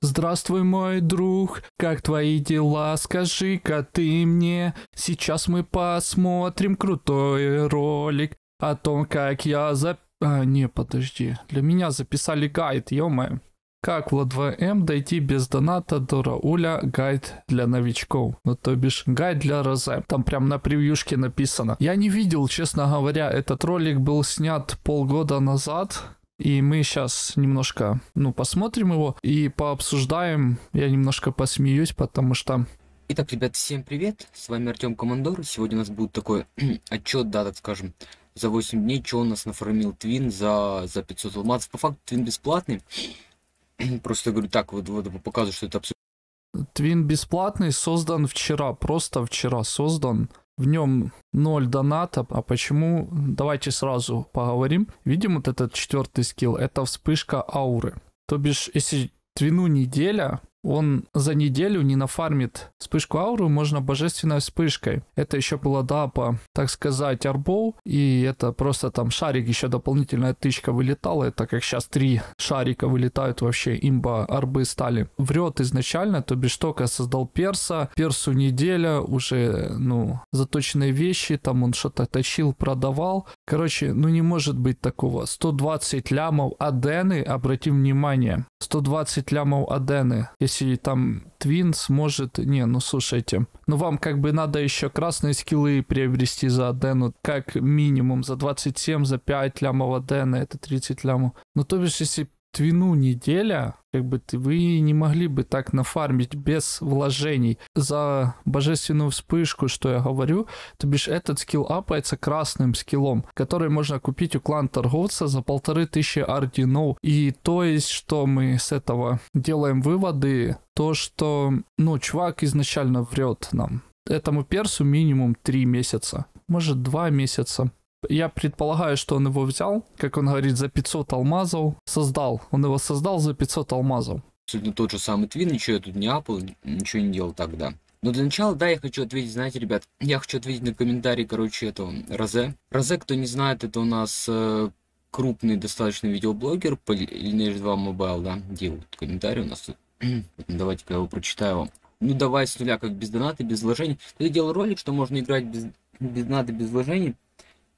«Здравствуй, мой друг, как твои дела, скажи-ка ты мне? Сейчас мы посмотрим крутой ролик о том, как я за... А, не, подожди, для меня записали гайд, ё Как в 2М дойти без доната до Рауля гайд для новичков. Ну, то бишь, гайд для Розе. Там прям на превьюшке написано. Я не видел, честно говоря, этот ролик был снят полгода назад и мы сейчас немножко, ну, посмотрим его и пообсуждаем. Я немножко посмеюсь, потому что... Итак, ребят, всем привет. С вами Артем Командор. Сегодня у нас будет такой отчет, да, так скажем, за 8 дней, что у нас нафармил Твин за, за 500 алмазов. По факту Твин бесплатный. Просто говорю так, вот, вот показываю, что это абсолютно... Твин бесплатный, создан вчера, просто вчера создан в нем ноль доната. А почему? Давайте сразу поговорим. Видим вот этот четвертый скилл, это вспышка ауры. То бишь, если твину неделя, он за неделю не нафармит вспышку ауру, можно божественной вспышкой. Это еще была дапа, так сказать, арбоу, и это просто там шарик, еще дополнительная тычка вылетала, это как сейчас три шарика вылетают вообще, имба арбы стали. Врет изначально, то бишь только создал перса, персу неделя, уже, ну, заточенные вещи, там он что-то точил, продавал. Короче, ну не может быть такого. 120 лямов адены, обратим внимание, 120 лямов адены если там твинс может Не, ну слушайте, ну вам как бы надо еще красные скиллы приобрести за Дену, как минимум, за 27, за 5 лямов Дена, это 30 лямов. Ну то бишь, если Твину неделя, как бы ты, вы не могли бы так нафармить без вложений за божественную вспышку, что я говорю. То бишь этот скилл апается красным скиллом, который можно купить у клан торговца за полторы тысячи орденов. И то есть, что мы с этого делаем выводы, то, что, ну, чувак изначально врет нам. Этому персу минимум три месяца, может два месяца. Я предполагаю, что он его взял, как он говорит, за 500 алмазов, создал. Он его создал за 500 алмазов. Абсолютно тот же самый твин, ничего я тут не апал, ничего не делал тогда. Но для начала, да, я хочу ответить, знаете, ребят, я хочу ответить на комментарий, короче, этого Розе. Розе, кто не знает, это у нас э, крупный достаточно видеоблогер по Lineage 2 Mobile, да, где вот комментарий у нас тут. Давайте-ка я его прочитаю вам. Ну давай с нуля, как без доната, без вложений. Ты делал ролик, что можно играть без, без доната, без вложений.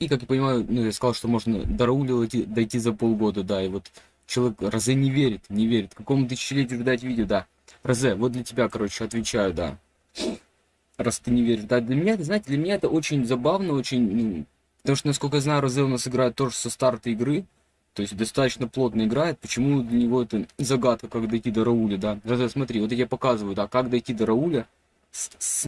И, как я понимаю, ну, я сказал, что можно до Рауля дойти, дойти за полгода, да, и вот человек Розе не верит, не верит. Какому тысячелетию дать видео, да. Розе, вот для тебя, короче, отвечаю, да. Раз ты не веришь, да, для меня, знаете, для меня это очень забавно, очень, ну, потому что, насколько я знаю, Розе у нас играет тоже со старта игры, то есть достаточно плотно играет. Почему для него это загадка, как дойти до Рауля, да? Розе, смотри, вот я показываю, да, как дойти до Рауля. С -с -с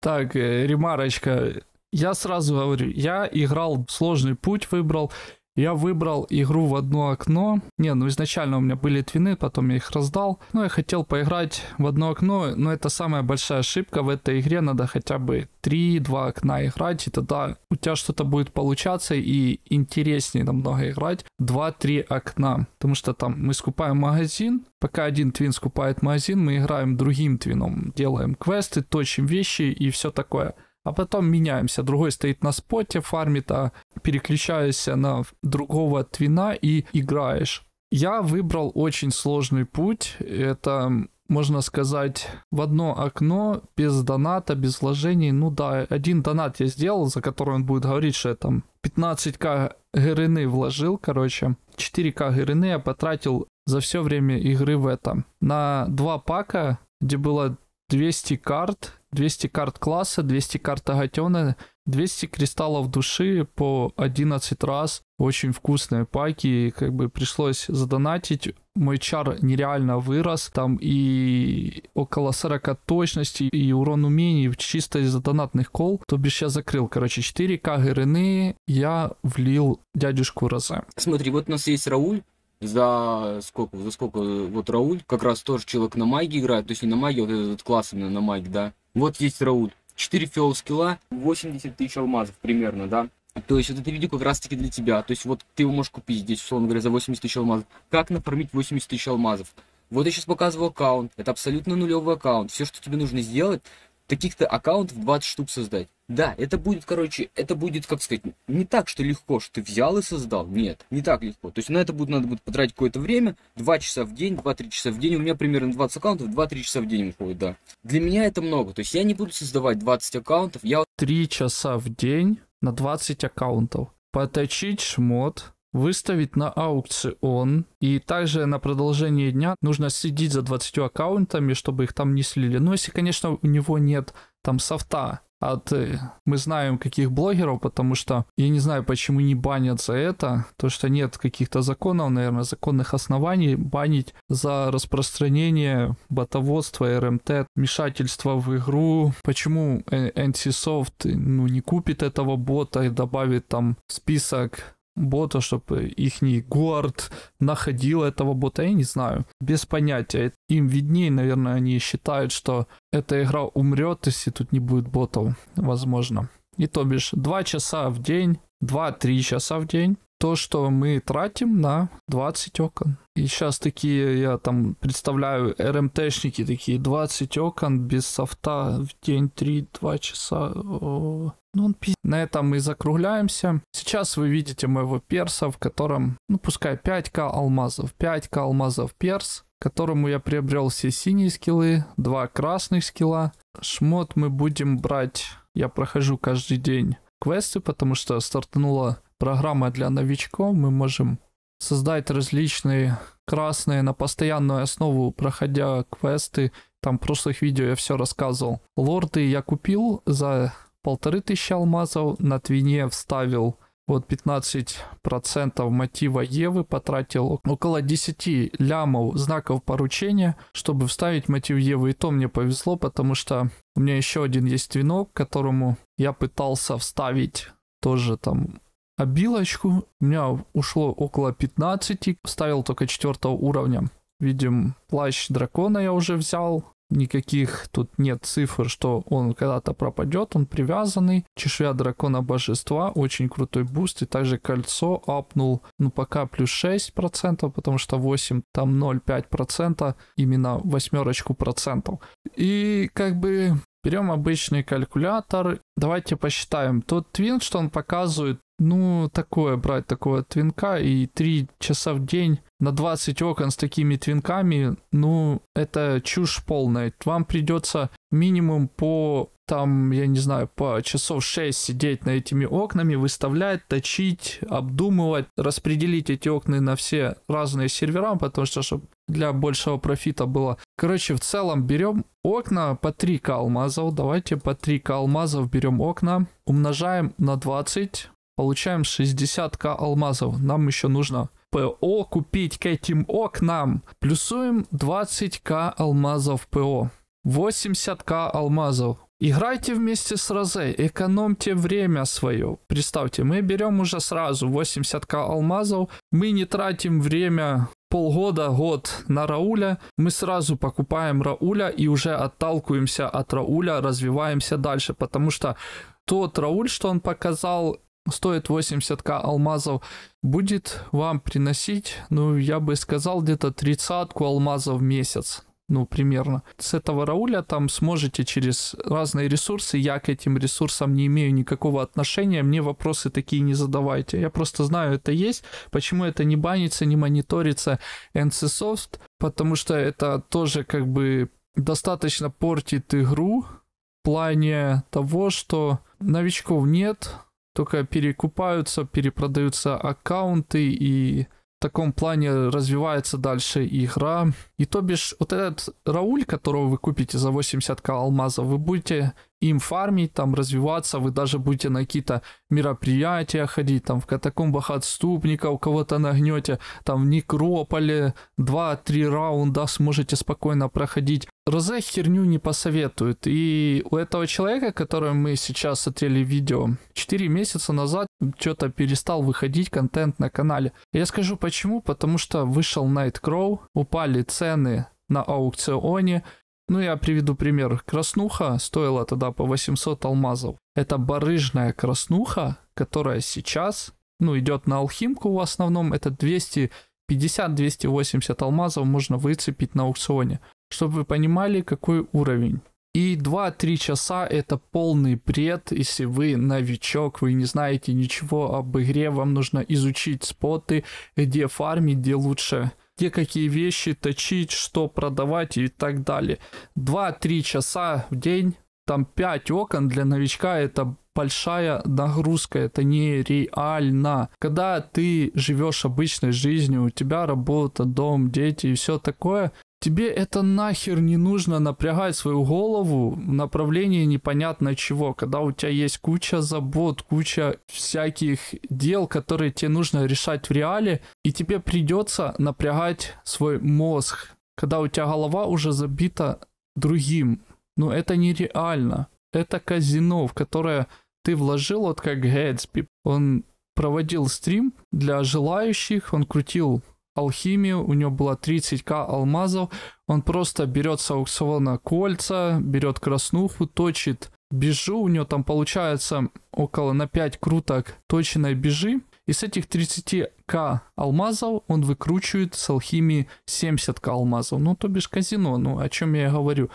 так, э, ремарочка. Я сразу говорю, я играл сложный путь, выбрал. Я выбрал игру в одно окно. Не, ну изначально у меня были твины, потом я их раздал. Но ну, я хотел поиграть в одно окно, но это самая большая ошибка в этой игре. Надо хотя бы 3-2 окна играть, и тогда у тебя что-то будет получаться и интереснее намного играть. 2-3 окна. Потому что там мы скупаем магазин, пока один твин скупает магазин, мы играем другим твином, делаем квесты, точим вещи и все такое а потом меняемся. Другой стоит на споте, фармит, а переключаешься на другого твина и играешь. Я выбрал очень сложный путь. Это можно сказать, в одно окно, без доната, без вложений. Ну да, один донат я сделал, за который он будет говорить, что я там 15к герены вложил, короче. 4к герены я потратил за все время игры в этом На два пака, где было 200 карт, 200 карт класса, 200 карт агатена, 200 кристаллов души по 11 раз. Очень вкусные паки, как бы пришлось задонатить. Мой чар нереально вырос, там и около 40 точности, и урон умений чисто из-за донатных кол. То бишь я закрыл, короче, 4К рены я влил дядюшку Розе. Смотри, вот у нас есть Рауль, за сколько, за сколько вот Рауль, как раз тоже человек на маге играет, то есть не на маге, а вот этот класс именно на маге, да, вот есть Рауль. 4 фиол скилла, 80 тысяч алмазов примерно, да? То есть вот это видео как раз таки для тебя. То есть вот ты его можешь купить здесь, условно говоря, за 80 тысяч алмазов. Как нафармить 80 тысяч алмазов? Вот я сейчас показываю аккаунт. Это абсолютно нулевый аккаунт. Все, что тебе нужно сделать, таких-то аккаунтов 20 штук создать. Да, это будет, короче, это будет, как сказать, не так, что легко, что ты взял и создал. Нет, не так легко. То есть на это будет, надо будет потратить какое-то время, 2 часа в день, 2-3 часа в день. У меня примерно 20 аккаунтов, 2-3 часа в день уходит, да. Для меня это много. То есть я не буду создавать 20 аккаунтов. Я... 3 часа в день на 20 аккаунтов. Поточить шмот, выставить на аукцион. И также на продолжение дня нужно следить за 20 аккаунтами, чтобы их там не слили. Ну, если, конечно, у него нет там софта от... Э, мы знаем каких блогеров, потому что я не знаю, почему не банят за это. То, что нет каких-то законов, наверное, законных оснований банить за распространение ботоводства, РМТ, вмешательства в игру. Почему э, NCSoft ну, не купит этого бота и добавит там список бота, чтобы ихний гуард находил этого бота, я не знаю. Без понятия. Им виднее, наверное, они считают, что эта игра умрет, если тут не будет ботов, возможно. И то бишь, 2 часа в день, 2-3 часа в день то, что мы тратим на 20 окон. И сейчас такие, я там представляю, РМТшники эм такие, 20 окон без софта в день 3-2 часа. ну, он На этом мы закругляемся. Сейчас вы видите моего перса, в котором, ну, пускай 5к алмазов, 5к алмазов перс, которому я приобрел все синие скиллы, два красных скилла. Шмот мы будем брать, я прохожу каждый день квесты, потому что стартанула программа для новичков, мы можем создать различные красные на постоянную основу, проходя квесты. Там в прошлых видео я все рассказывал. Лорды я купил за полторы тысячи алмазов, на твине вставил вот 15% мотива Евы потратил около 10 лямов знаков поручения, чтобы вставить мотив Евы. И то мне повезло, потому что у меня еще один есть твинок, которому я пытался вставить тоже там обилочку. У меня ушло около 15, ставил только 4 уровня. Видим, плащ дракона я уже взял. Никаких тут нет цифр, что он когда-то пропадет, он привязанный. Чешуя дракона божества, очень крутой буст. И также кольцо апнул, ну пока плюс 6%, потому что 8 там 0,5%, именно восьмерочку процентов. И как бы Берем обычный калькулятор. Давайте посчитаем. Тот твин, что он показывает, ну, такое брать, такого твинка, и 3 часа в день на 20 окон с такими твинками, ну, это чушь полная. Вам придется минимум по, там, я не знаю, по часов 6 сидеть на этими окнами, выставлять, точить, обдумывать, распределить эти окна на все разные сервера, потому что, чтобы для большего профита было Короче, в целом берем окна по 3 алмазов. Давайте по 3 алмазов берем окна, умножаем на 20, получаем 60 алмазов. Нам еще нужно ПО купить к этим окнам. Плюсуем 20к алмазов ПО. 80к алмазов. Играйте вместе с Розе, экономьте время свое. Представьте, мы берем уже сразу 80к алмазов, мы не тратим время полгода, год на Рауля, мы сразу покупаем Рауля и уже отталкиваемся от Рауля, развиваемся дальше, потому что тот Рауль, что он показал, стоит 80к алмазов, будет вам приносить, ну, я бы сказал, где-то 30 алмазов в месяц ну, примерно. С этого Рауля там сможете через разные ресурсы, я к этим ресурсам не имею никакого отношения, мне вопросы такие не задавайте. Я просто знаю, это есть, почему это не банится, не мониторится NCSoft, потому что это тоже как бы достаточно портит игру в плане того, что новичков нет, только перекупаются, перепродаются аккаунты и таком плане развивается дальше игра. И то бишь, вот этот Рауль, которого вы купите за 80к алмазов, вы будете им фармить, там развиваться, вы даже будете на какие-то мероприятия ходить, там в катакомбах отступника у кого-то нагнете, там в Некрополе 2-3 раунда сможете спокойно проходить, Розе херню не посоветует. И у этого человека, которого мы сейчас смотрели видео, 4 месяца назад что-то перестал выходить контент на канале. Я скажу почему, потому что вышел Nightcrow, упали цены на аукционе. Ну, я приведу пример. Краснуха стоила тогда по 800 алмазов. Это барыжная краснуха, которая сейчас, ну, идет на алхимку в основном. Это 200 50-280 алмазов можно выцепить на аукционе чтобы вы понимали, какой уровень. И 2-3 часа это полный бред, если вы новичок, вы не знаете ничего об игре, вам нужно изучить споты, где фармить, где лучше, где какие вещи точить, что продавать и так далее. 2-3 часа в день, там 5 окон для новичка это большая нагрузка, это не нереально. Когда ты живешь обычной жизнью, у тебя работа, дом, дети и все такое, Тебе это нахер не нужно напрягать свою голову в направлении непонятно чего, когда у тебя есть куча забот, куча всяких дел, которые тебе нужно решать в реале, и тебе придется напрягать свой мозг, когда у тебя голова уже забита другим. Но это нереально. Это казино, в которое ты вложил, вот как Гэтсби. Он проводил стрим для желающих, он крутил алхимию, у него было 30к алмазов, он просто берет с аукциона кольца, берет краснуху, точит бежу, у него там получается около на 5 круток точенной бежи, и с этих 30к алмазов он выкручивает с алхимии 70к алмазов, ну то бишь казино, ну о чем я и говорю.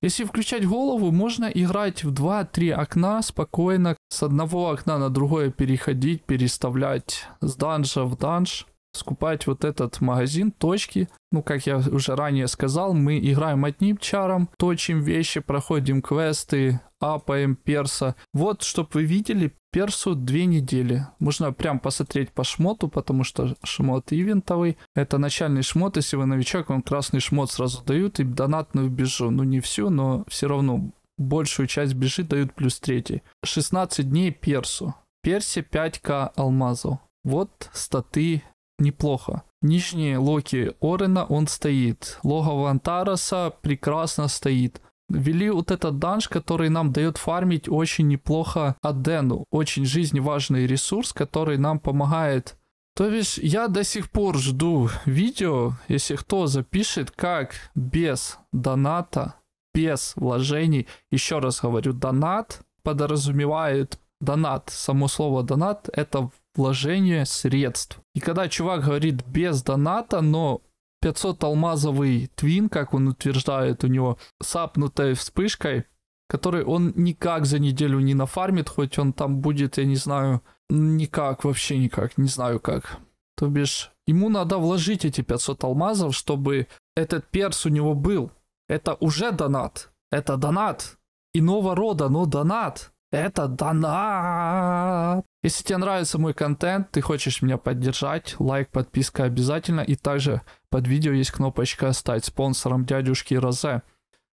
Если включать голову, можно играть в 2-3 окна спокойно, с одного окна на другое переходить, переставлять с данжа в данж скупать вот этот магазин точки. Ну, как я уже ранее сказал, мы играем одним чаром, точим вещи, проходим квесты, апаем перса. Вот, чтобы вы видели, персу две недели. Можно прям посмотреть по шмоту, потому что шмот ивентовый. Это начальный шмот, если вы новичок, вам красный шмот сразу дают и донатную бежу. Ну, не всю, но все равно большую часть бежи дают плюс третий. 16 дней персу. Персе 5к алмазов. Вот статы неплохо. Нижние локи Орена он стоит. Логово Антараса прекрасно стоит. Вели вот этот данж, который нам дает фармить очень неплохо Адену. Очень жизненно важный ресурс, который нам помогает то есть я до сих пор жду видео, если кто запишет, как без доната, без вложений, еще раз говорю, донат подразумевает донат, само слово донат, это вложение средств. И когда чувак говорит без доната, но 500 алмазовый твин, как он утверждает, у него сапнутая вспышкой, который он никак за неделю не нафармит, хоть он там будет, я не знаю, никак, вообще никак, не знаю как. То бишь, ему надо вложить эти 500 алмазов, чтобы этот перс у него был. Это уже донат. Это донат. Иного рода, но донат. Это донат! Если тебе нравится мой контент, ты хочешь меня поддержать, лайк, подписка обязательно. И также под видео есть кнопочка «Стать спонсором дядюшки Розе».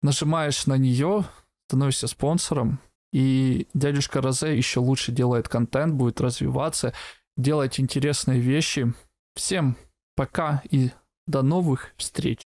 Нажимаешь на нее, становишься спонсором, и дядюшка Розе еще лучше делает контент, будет развиваться, делать интересные вещи. Всем пока и до новых встреч!